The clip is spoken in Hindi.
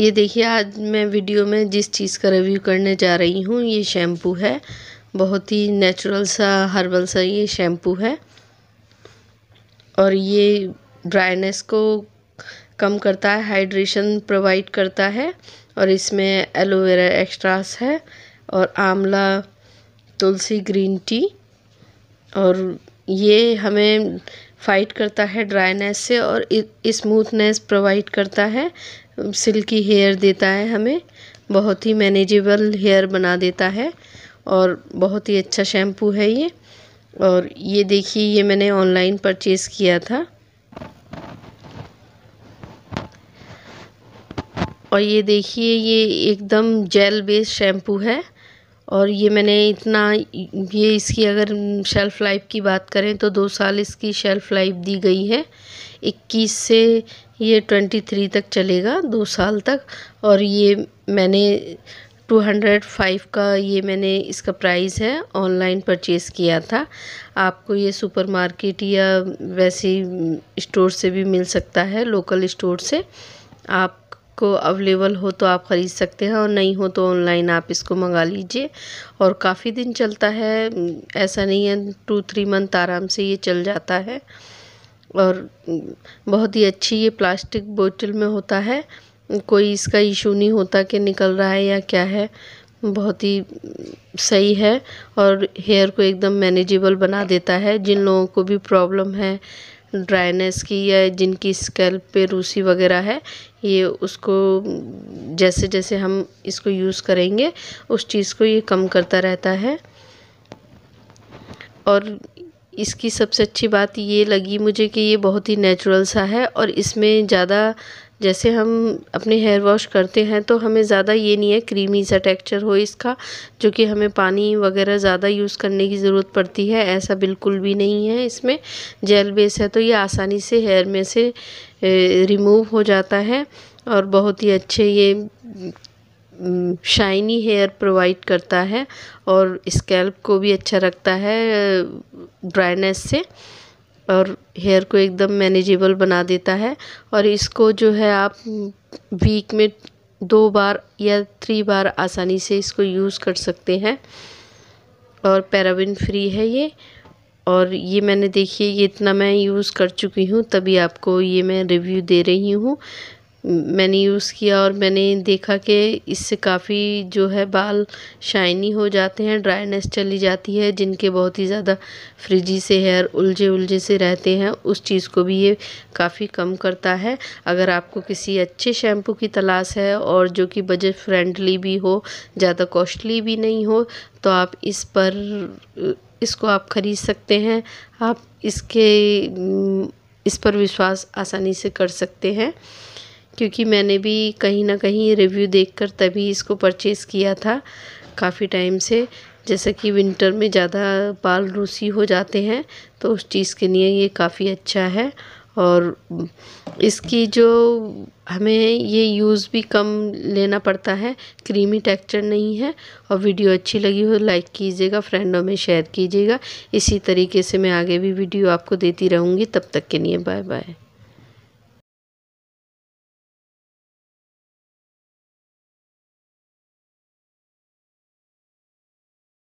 ये देखिए आज मैं वीडियो में जिस चीज़ का रिव्यू करने जा रही हूँ ये शैम्पू है बहुत ही नेचुरल सा हर्बल सा ये शैम्पू है और ये ड्राइनेस को कम करता है हाइड्रेशन प्रोवाइड करता है और इसमें एलोवेरा एक्स्ट्रास है और आंवला तुलसी ग्रीन टी और ये हमें फाइट करता है ड्राइनेस से और स्मूथनेस प्रोवाइड करता है सिल्की हेयर देता है हमें बहुत ही मैनेजेबल हेयर बना देता है और बहुत ही अच्छा शैम्पू है ये और ये देखिए ये मैंने ऑनलाइन परचेज़ किया था और ये देखिए ये एकदम जेल बेस्ड शैम्पू है और ये मैंने इतना ये इसकी अगर शेल्फ़ लाइफ की बात करें तो दो साल इसकी शेल्फ़ लाइफ दी गई है इक्कीस से ये ट्वेंटी थ्री तक चलेगा दो साल तक और ये मैंने टू हंड्रेड फाइव का ये मैंने इसका प्राइस है ऑनलाइन परचेज़ किया था आपको ये सुपरमार्केट या वैसे स्टोर से भी मिल सकता है लोकल स्टोर से आप आपको अवेलेबल हो तो आप ख़रीद सकते हैं और नहीं हो तो ऑनलाइन आप इसको मंगा लीजिए और काफ़ी दिन चलता है ऐसा नहीं है टू थ्री मंथ आराम से ये चल जाता है और बहुत ही अच्छी ये प्लास्टिक बोतल में होता है कोई इसका इशू नहीं होता कि निकल रहा है या क्या है बहुत ही सही है और हेयर को एकदम मैनेजेबल बना देता है जिन लोगों को भी प्रॉब्लम है ड्राइनेस की या जिनकी स्कैल्प पे रूसी वगैरह है ये उसको जैसे जैसे हम इसको यूज़ करेंगे उस चीज़ को ये कम करता रहता है और इसकी सबसे अच्छी बात ये लगी मुझे कि ये बहुत ही नेचुरल सा है और इसमें ज़्यादा जैसे हम अपने हेयर वॉश करते हैं तो हमें ज़्यादा ये नहीं है क्रीमी सा टेक्सचर हो इसका जो कि हमें पानी वगैरह ज़्यादा यूज़ करने की ज़रूरत पड़ती है ऐसा बिल्कुल भी नहीं है इसमें जेल बेस है तो ये आसानी से हेयर में से रिमूव हो जाता है और बहुत ही अच्छे ये शाइनी हेयर प्रोवाइड करता है और स्कैल्प को भी अच्छा रखता है ड्राइनेस से और हेयर को एकदम मैनेजेबल बना देता है और इसको जो है आप वीक में दो बार या थ्री बार आसानी से इसको यूज़ कर सकते हैं और पैराबिन फ्री है ये और ये मैंने देखिए ये इतना मैं यूज़ कर चुकी हूँ तभी आपको ये मैं रिव्यू दे रही हूँ मैंने यूज़ किया और मैंने देखा कि इससे काफ़ी जो है बाल शाइनी हो जाते हैं ड्राइनेस चली जाती है जिनके बहुत ही ज़्यादा फ्रिजी से हेयर उलझे उलझे से रहते हैं उस चीज़ को भी ये काफ़ी कम करता है अगर आपको किसी अच्छे शैम्पू की तलाश है और जो कि बजट फ्रेंडली भी हो ज़्यादा कॉस्टली भी नहीं हो तो आप इस पर इसको आप ख़रीद सकते हैं आप इसके इस पर विश्वास आसानी से कर सकते हैं क्योंकि मैंने भी कहीं ना कहीं रिव्यू देखकर तभी इसको परचेज़ किया था काफ़ी टाइम से जैसे कि विंटर में ज़्यादा बाल रूसी हो जाते हैं तो उस चीज़ के लिए ये काफ़ी अच्छा है और इसकी जो हमें ये यूज़ भी कम लेना पड़ता है क्रीमी टेक्सचर नहीं है और वीडियो अच्छी लगी हो लाइक कीजिएगा फ्रेंडों में शेयर कीजिएगा इसी तरीके से मैं आगे भी वीडियो आपको देती रहूँगी तब तक के लिए बाय बाय